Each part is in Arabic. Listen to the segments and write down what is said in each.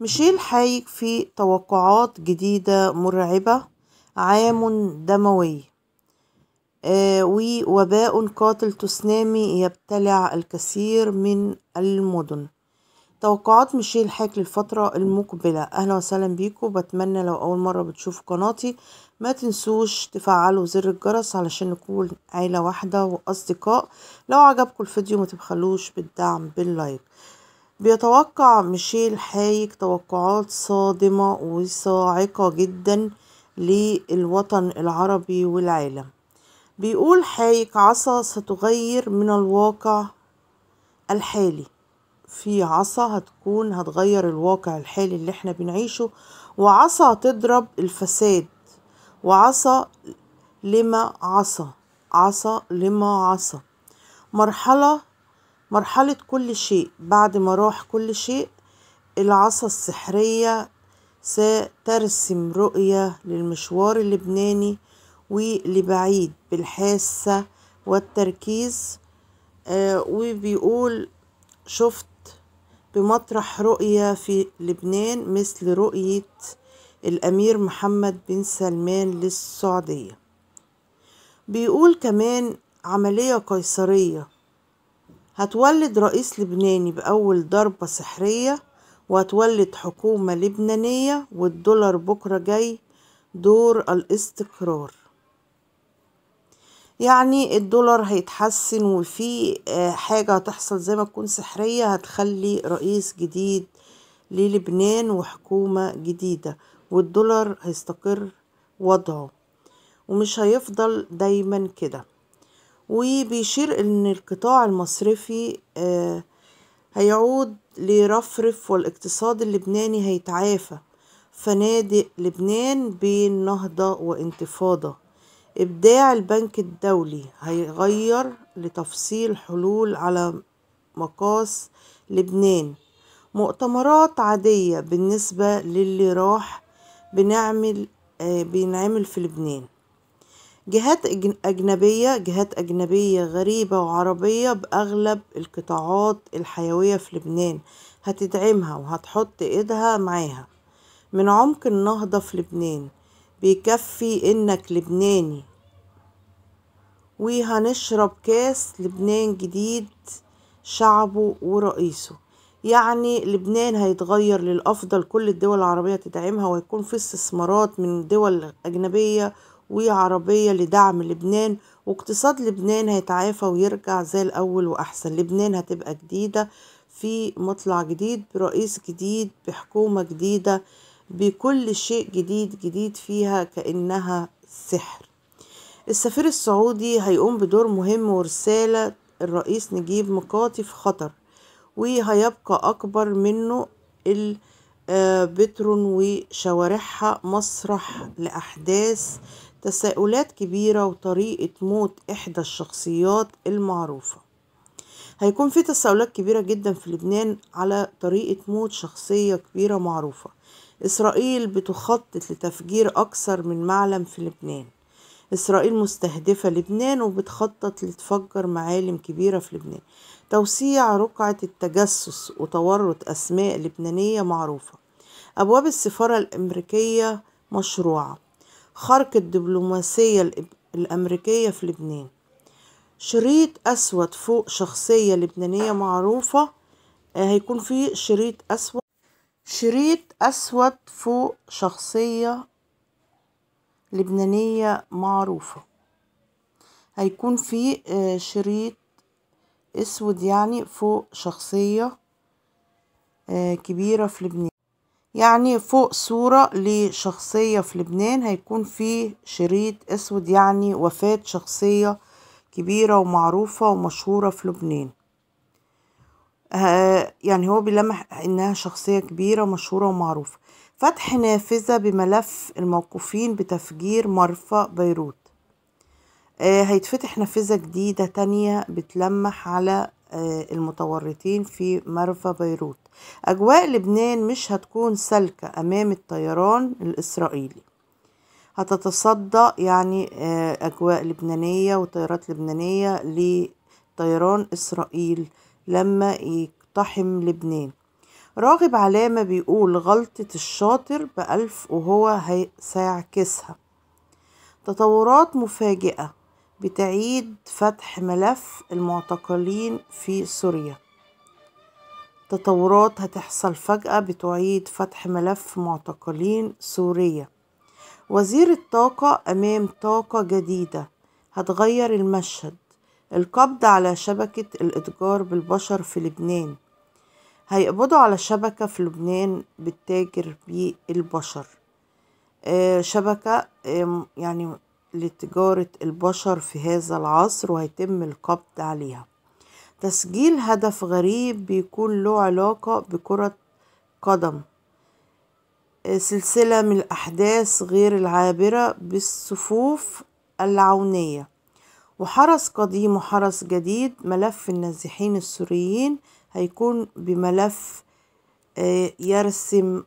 ميشيل حايك في توقعات جديدة مرعبة عام دموي آه ووباء قاتل تسنامي يبتلع الكثير من المدن توقعات ميشيل حايك للفترة المقبلة أهلا وسهلا بيكم بتمنى لو أول مرة بتشوفوا قناتي ما تنسوش تفعلوا زر الجرس علشان نكون عيلة واحدة وأصدقاء لو عجبكم الفيديو ما تبخلوش بالدعم باللايك بيتوقع ميشيل حايك توقعات صادمة وصاعقة جدا للوطن العربي والعالم بيقول حايك عصا ستغير من الواقع الحالي في عصا هتكون هتغير الواقع الحالي اللي احنا بنعيشه وعصا تضرب الفساد وعصا لما عصا عصا لما عصا مرحلة مرحلة كل شيء بعد ما راح كل شيء العصا السحرية سترسم رؤية للمشوار اللبناني ولبعيد بالحاسة والتركيز آه وبيقول شفت بمطرح رؤية في لبنان مثل رؤية الأمير محمد بن سلمان للسعودية بيقول كمان عملية قيصرية هتولد رئيس لبناني بأول ضربة سحرية وهتولد حكومة لبنانية والدولار بكرة جاي دور الاستقرار يعني الدولار هيتحسن وفي آه، حاجة هتحصل زي ما تكون سحرية هتخلي رئيس جديد للبنان وحكومة جديدة والدولار هيستقر وضعه ومش هيفضل دايما كده وبيشير إن القطاع المصرفي آه، هيعود لرفرف والاقتصاد اللبناني هيتعافى فنادق لبنان بين نهضة وانتفاضة إبداع البنك الدولي هيغير لتفصيل حلول على مقاس لبنان مؤتمرات عادية بالنسبة للي راح بنعمل آه، بينعمل في لبنان جهات أجنبية جهات أجنبية غريبة وعربية بأغلب القطاعات الحيوية في لبنان هتدعمها وهتحط إيدها معاها من عمق النهضة في لبنان بيكفي إنك لبناني وهنشرب كاس لبنان جديد شعبه ورئيسه يعني لبنان هيتغير للأفضل كل الدول العربية تدعمها ويكون في استثمارات من دول أجنبية وعربية لدعم لبنان واقتصاد لبنان هيتعافى ويرجع زي الأول وأحسن لبنان هتبقى جديدة في مطلع جديد برئيس جديد بحكومة جديدة بكل شيء جديد جديد فيها كأنها سحر السفير السعودي هيقوم بدور مهم ورسالة الرئيس نجيب مقاطي في خطر وهيبقى أكبر منه البترون آه، وشوارعها مسرح لأحداث تساؤلات كبيرة وطريقة موت إحدى الشخصيات المعروفة هيكون في تساؤلات كبيرة جدا في لبنان على طريقة موت شخصية كبيرة معروفة إسرائيل بتخطط لتفجير أكثر من معلم في لبنان إسرائيل مستهدفة لبنان وبتخطط لتفجر معالم كبيرة في لبنان توسيع رقعة التجسس وتورط أسماء لبنانية معروفة أبواب السفارة الأمريكية مشروعة خرق الدبلوماسية الأمريكية في لبنان شريط أسود فوق شخصية لبنانية معروفة آه، هيكون في شريط أسود شريط أسود فوق شخصية لبنانية معروفة هيكون في آه، شريط أسود يعني فوق شخصية آه، كبيرة في لبنان يعني فوق صورة لشخصية في لبنان هيكون فيه شريط اسود يعني وفاة شخصية كبيرة ومعروفة ومشهورة في لبنان آه، يعني هو بيلمح انها شخصية كبيرة مشهورة ومعروفة فتح نافذة بملف الموقوفين بتفجير مرفأ بيروت آه، هيتفتح نافذة جديدة تانية بتلمح على آه، المتورطين في مرفى بيروت أجواء لبنان مش هتكون سالكة أمام الطيران الإسرائيلي هتتصدى يعني آه، أجواء لبنانية وطيارات لبنانية لطيران إسرائيل لما يقتحم لبنان راغب علامة بيقول غلطة الشاطر بألف وهو سيعكسها تطورات مفاجئة بتعيد فتح ملف المعتقلين في سوريا تطورات هتحصل فجأة بتعيد فتح ملف معتقلين سوريا وزير الطاقة أمام طاقة جديدة هتغير المشهد القبض على شبكة الإتجار بالبشر في لبنان هيقبضوا على شبكة في لبنان بتتاجر بالبشر آه، شبكة يعني لتجارة البشر في هذا العصر وهيتم القبض عليها تسجيل هدف غريب بيكون له علاقة بكرة قدم سلسلة من الأحداث غير العابرة بالصفوف العونية وحرس قديم وحرس جديد ملف النازحين السوريين هيكون بملف آه، يرسم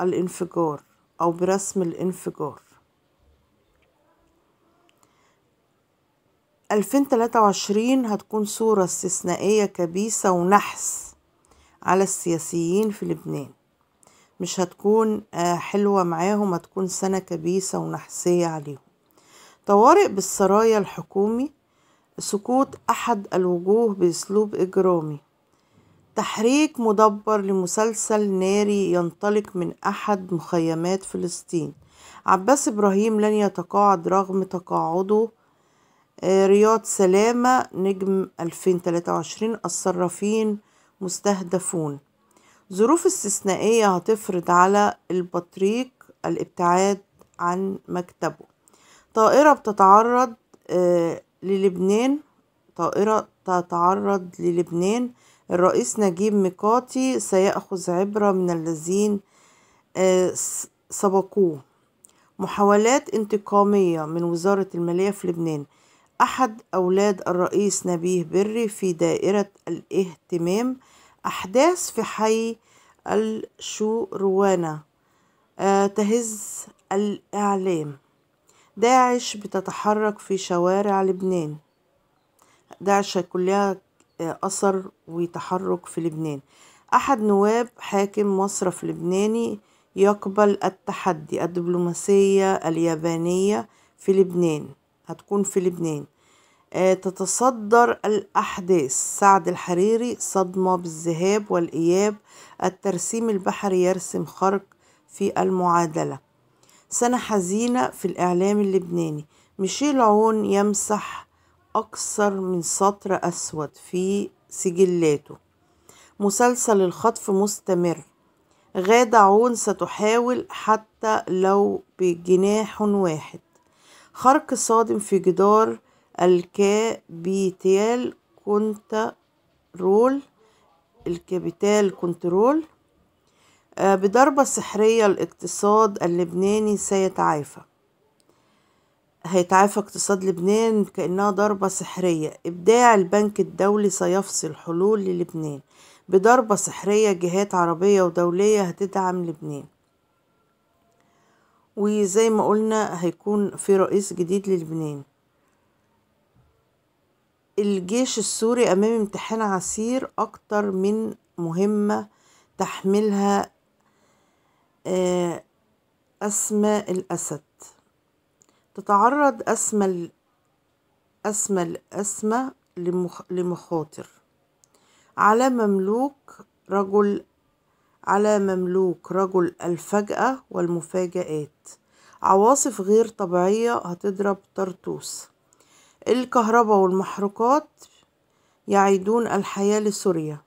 الانفجار أو برسم الانفجار 2023 هتكون صورة استثنائية كبيسة ونحس على السياسيين في لبنان مش هتكون آه، حلوة معاهم هتكون سنة كبيسة ونحسية عليهم طوارئ بالسرايا الحكومي سقوط أحد الوجوه بأسلوب إجرامي تحريك مدبر لمسلسل ناري ينطلق من أحد مخيمات فلسطين عباس إبراهيم لن يتقاعد رغم تقاعده آه، رياض سلامة نجم 2023 الصرافين مستهدفون ظروف استثنائية هتفرض على البطريق الابتعاد عن مكتبه طائرة بتتعرض آه، للبنان طائرة تتعرض للبنان الرئيس نجيب ميقاتي سيأخذ عبرة من الذين آه، سبقوه محاولات انتقامية من وزارة المالية في لبنان أحد أولاد الرئيس نبيه بري في دائرة الاهتمام أحداث في حي الشوروانة آه، تهز الإعلام داعش بتتحرك في شوارع لبنان داعش كلها آه، أثر وتحرك في لبنان أحد نواب حاكم مصرف لبناني يقبل التحدي الدبلوماسية اليابانية في لبنان هتكون في لبنان آه، تتصدر الأحداث سعد الحريري صدمة بالذهاب والإياب الترسيم البحري يرسم خرق في المعادلة سنة حزينة في الإعلام اللبناني ميشيل عون يمسح أكثر من سطر أسود في سجلاته مسلسل الخطف مستمر غادة عون ستحاول حتى لو بجناح واحد خرق صادم في جدار الكابيتال كنترول الكابيتال كنترول آه، بضربة سحرية الاقتصاد اللبناني سيتعافى هيتعافى اقتصاد لبنان كأنها ضربة سحرية إبداع البنك الدولي سيفصل حلول للبنان بضربة سحرية جهات عربية ودولية هتدعم لبنان وزي ما قلنا هيكون في رئيس جديد للبنان الجيش السوري أمام امتحان عسير أكتر من مهمة تحملها آه، أسمى الأسد تتعرض أسمى أسمى الأسمى لمخاطر على مملوك رجل على مملوك رجل الفجأة والمفاجآت عواصف غير طبيعية هتضرب طرطوس الكهرباء والمحروقات يعيدون الحياة لسوريا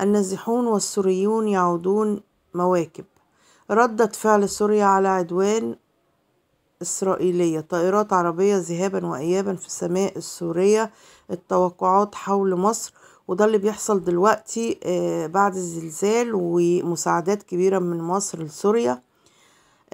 النازحون والسوريون يعودون مواكب ردة فعل سوريا على عدوان إسرائيلية طائرات عربية ذهابا وإيابا في السماء السورية التوقعات حول مصر وده اللي بيحصل دلوقتي آه، بعد الزلزال ومساعدات كبيرة من مصر لسوريا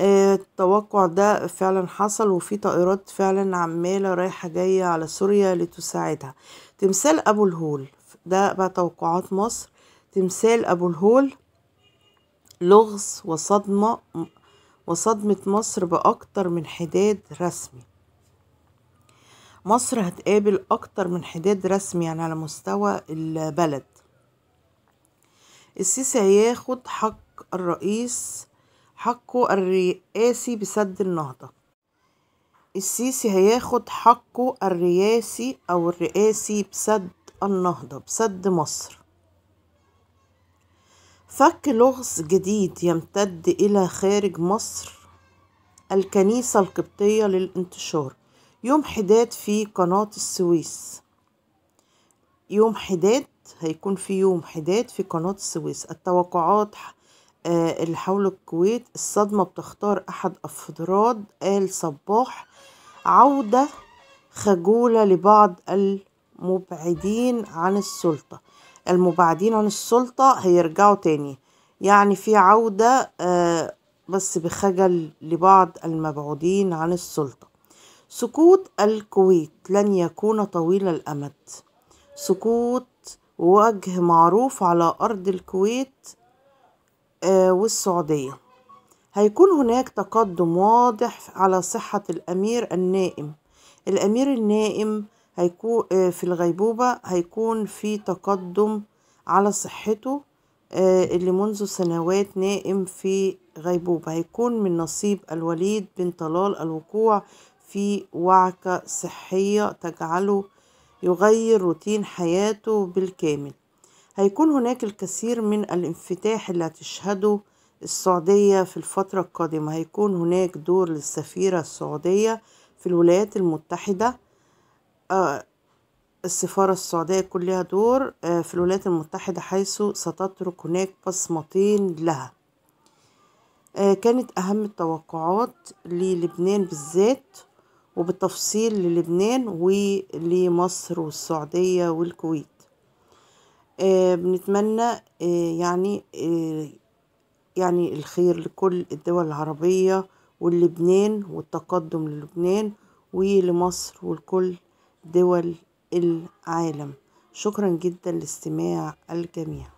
آه، التوقع ده فعلا حصل وفي طائرات فعلا عمالة رايحة جاية على سوريا لتساعدها تمثال أبو الهول ده بقى توقعات مصر تمثال أبو الهول لغز وصدمة وصدمة مصر بأكتر من حداد رسمي مصر هتقابل أكتر من حداد رسمي يعني على مستوى البلد السيسي هياخد حق الرئيس حقه الرئاسي بسد النهضة السيسي هياخد حقه الرئاسي أو الرئاسي بسد النهضة بسد مصر فك لغز جديد يمتد إلى خارج مصر الكنيسة القبطية للانتشار يوم حداد في قناة السويس يوم حداد هيكون في يوم حداد في قناة السويس التوقعات آه، اللي حول الكويت الصدمة بتختار أحد أفراد آل صباح عودة خجولة لبعض المبعدين عن السلطة المبعدين عن السلطة هيرجعوا تاني يعني في عودة آه، بس بخجل لبعض المبعودين عن السلطة سكوت الكويت لن يكون طويل الأمد سكوت وجه معروف على أرض الكويت آه، والسعودية هيكون هناك تقدم واضح على صحة الأمير النائم الأمير النائم هيكون آه، في الغيبوبة هيكون في تقدم على صحته آه، اللي منذ سنوات نائم في غيبوبة هيكون من نصيب الوليد بن طلال الوقوع في وعكة صحية تجعله يغير روتين حياته بالكامل هيكون هناك الكثير من الانفتاح اللي هتشهده السعودية في الفترة القادمة هيكون هناك دور للسفيرة السعودية في الولايات المتحدة آه، السفارة السعودية كلها دور آه، في الولايات المتحدة حيث ستترك هناك بصمتين لها آه، كانت أهم التوقعات للبنان بالذات وبالتفصيل للبنان ولمصر والسعودية والكويت آه، بنتمنى آه، يعني آه، يعني الخير لكل الدول العربية ولبنان والتقدم للبنان ولمصر ولكل دول العالم شكرا جدا لاستماع الجميع